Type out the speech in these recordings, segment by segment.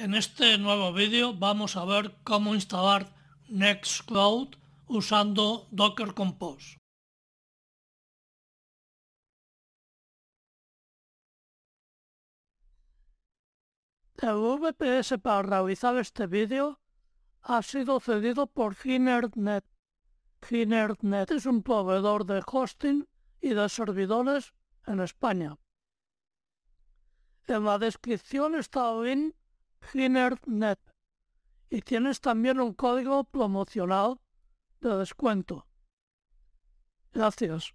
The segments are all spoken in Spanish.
En este nuevo vídeo vamos a ver cómo instalar Nextcloud usando Docker Compose. El VPS para realizar este vídeo ha sido cedido por Ginernet. Ginernet es un proveedor de hosting y de servidores en España. En la descripción está el link GinerNet y tienes también un código promocional de descuento. Gracias.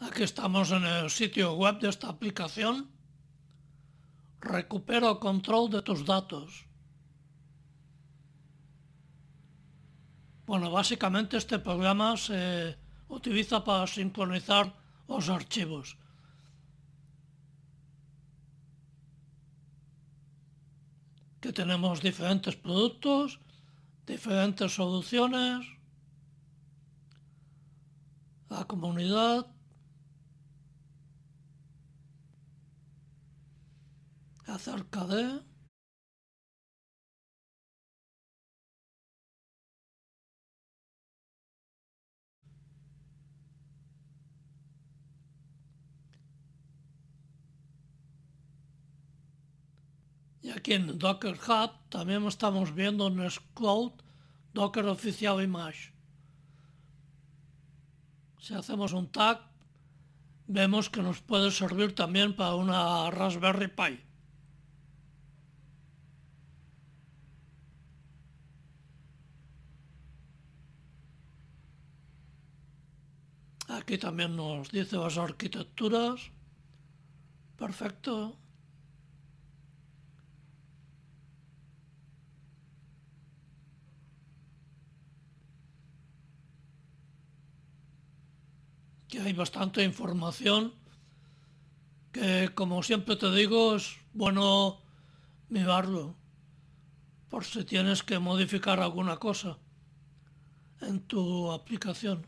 Aquí estamos en el sitio web de esta aplicación. Recupero control de tus datos. Bueno, básicamente este programa se utiliza para sincronizar los archivos. Que tenemos diferentes productos, diferentes soluciones, la comunidad, acerca de... E aquí en Docker Hub tamén estamos vendo no cloud Docker Oficial Image. Se hacemos un tag, vemos que nos pode servir tamén para unha Raspberry Pi. Aquí tamén nos dice as arquitecturas. Perfecto. hay bastante información, que como siempre te digo es bueno mirarlo, por si tienes que modificar alguna cosa en tu aplicación.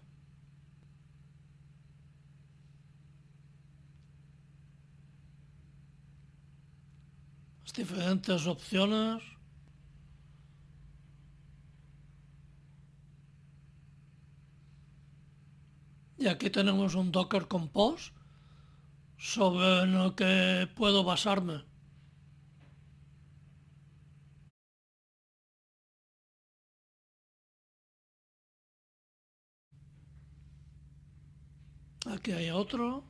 Las diferentes opciones Y aquí tenemos un Docker Compose sobre el que puedo basarme. Aquí hay otro.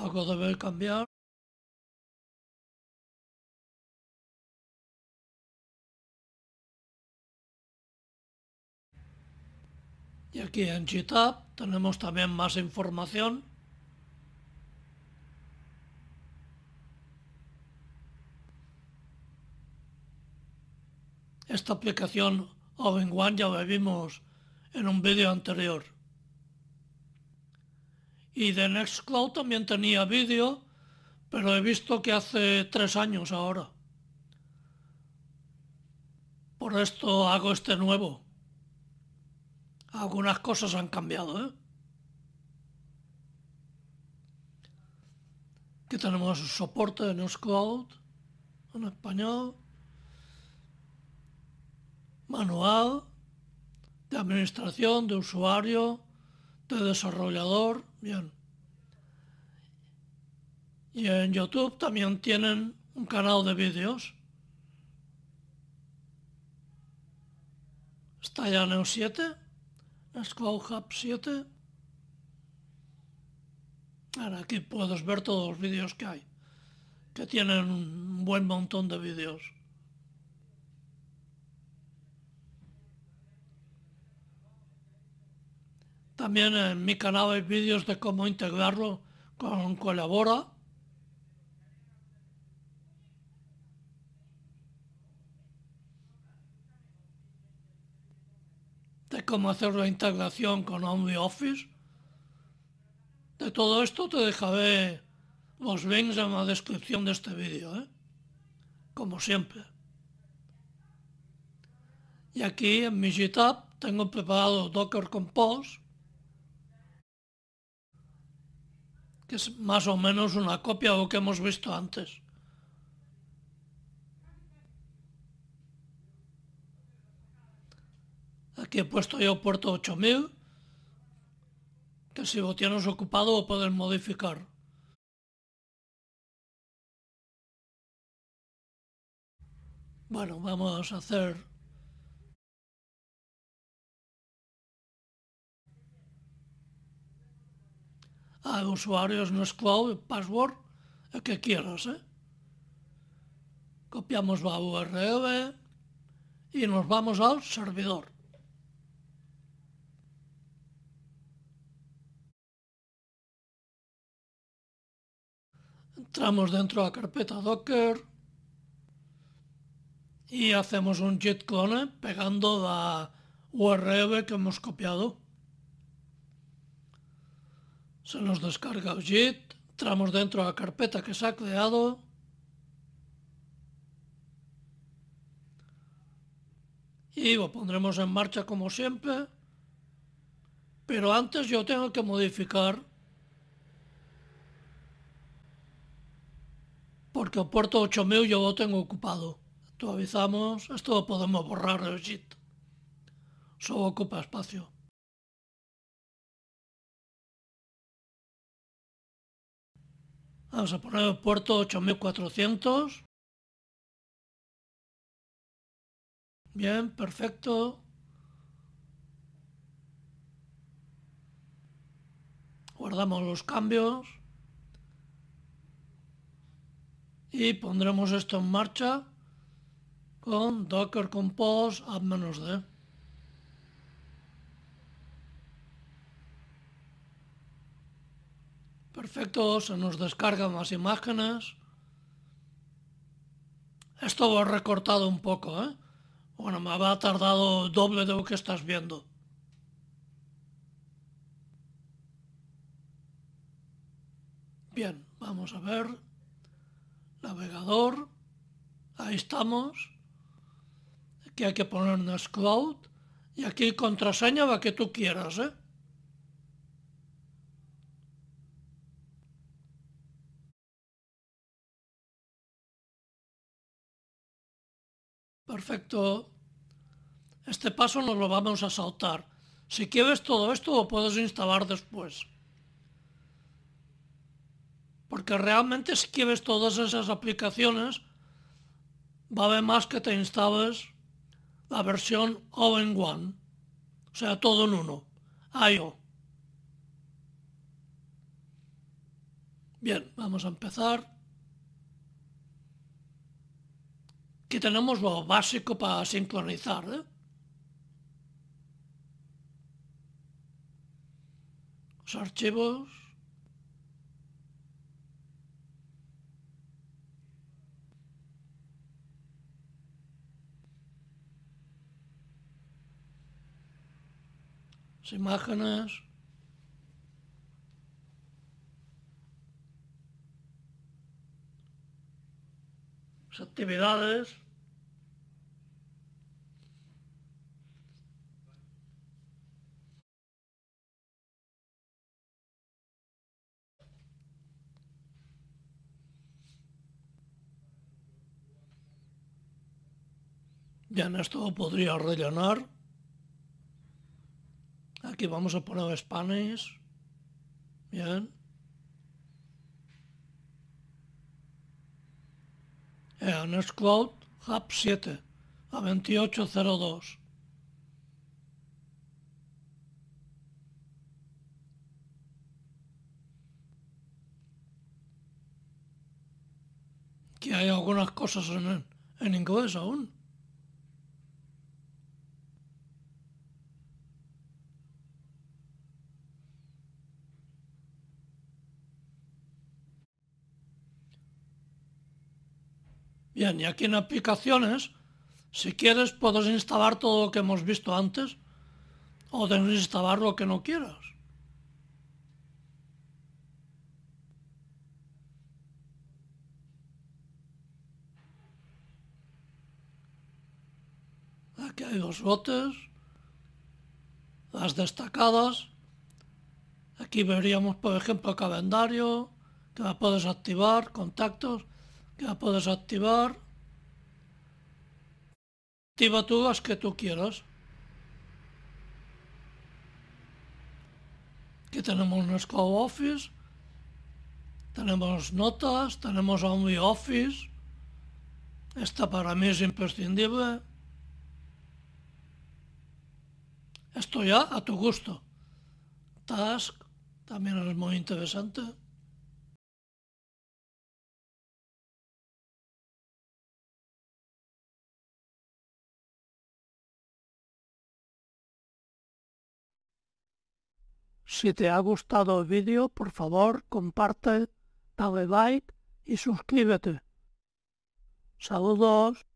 Algo debe cambiar. Y aquí en GitHub tenemos también más información. Esta aplicación One ya la vimos en un vídeo anterior. Y de Nextcloud también tenía vídeo, pero he visto que hace tres años ahora. Por esto hago este nuevo algunas cosas han cambiado, ¿eh? Aquí tenemos soporte en Nextcloud, en español, manual de administración, de usuario, de desarrollador, bien. Y en YouTube también tienen un canal de vídeos. Está ya en el 7 hub 7. Ahora aquí puedes ver todos los vídeos que hay, que tienen un buen montón de vídeos. También en mi canal hay vídeos de cómo integrarlo con Colabora cómo hacer la integración con OmniOffice. De todo esto te dejaré los links en la descripción de este vídeo, ¿eh? como siempre. Y aquí en mi GitHub tengo preparado Docker Compose, que es más o menos una copia de lo que hemos visto antes. Aquí he puesto yo puerto 8000, que si lo tienes ocupado lo puedes modificar. Bueno, vamos a hacer... A ah, usuarios no es cloud, password, el que quieras, ¿eh? Copiamos la URL y nos vamos al servidor. Entramos dentro a la carpeta Docker y hacemos un git clone pegando la URL que hemos copiado. Se nos descarga el git, entramos dentro de la carpeta que se ha creado. Y lo pondremos en marcha como siempre. Pero antes yo tengo que modificar puerto 8000 yo lo tengo ocupado. Actualizamos, esto lo podemos borrar el JIT. Solo ocupa espacio. Vamos a poner el puerto 8400. Bien, perfecto. Guardamos los cambios. y pondremos esto en marcha con docker compose a d perfecto se nos descargan las imágenes esto lo he recortado un poco ¿eh? bueno me ha tardado doble de lo que estás viendo bien vamos a ver navegador, ahí estamos, aquí hay que poner un cloud y aquí contraseña va que tú quieras, ¿eh? Perfecto. Este paso nos lo vamos a saltar. Si quieres todo esto lo puedes instalar después. Porque realmente si quieres todas esas aplicaciones, va a haber más que te instales la versión all-in-one. O sea, todo en uno. IO. Bien, vamos a empezar. Aquí tenemos lo básico para sincronizar. ¿eh? Los archivos. imágenes. Las actividades Ya en esto podría rellenar Aquí vamos a poner Spanish. Bien. Eh, en cloud Hub 7, a 2802. Que hay algunas cosas en, en inglés aún. Bien, y aquí en aplicaciones, si quieres puedes instalar todo lo que hemos visto antes o desinstalar lo que no quieras. Aquí hay los botes, las destacadas. Aquí veríamos, por ejemplo, calendario, que la puedes activar, contactos. que podes puedes activar. Activa tú las que tú quieras. Aquí tenemos nuestro Office, tenemos notas, tenemos Only Office. Esta para mí es imprescindible. Esto ya a tu gusto. Task también es muy interesante. Si te ha gustado el vídeo, por favor, comparte, dale like y suscríbete. Saludos.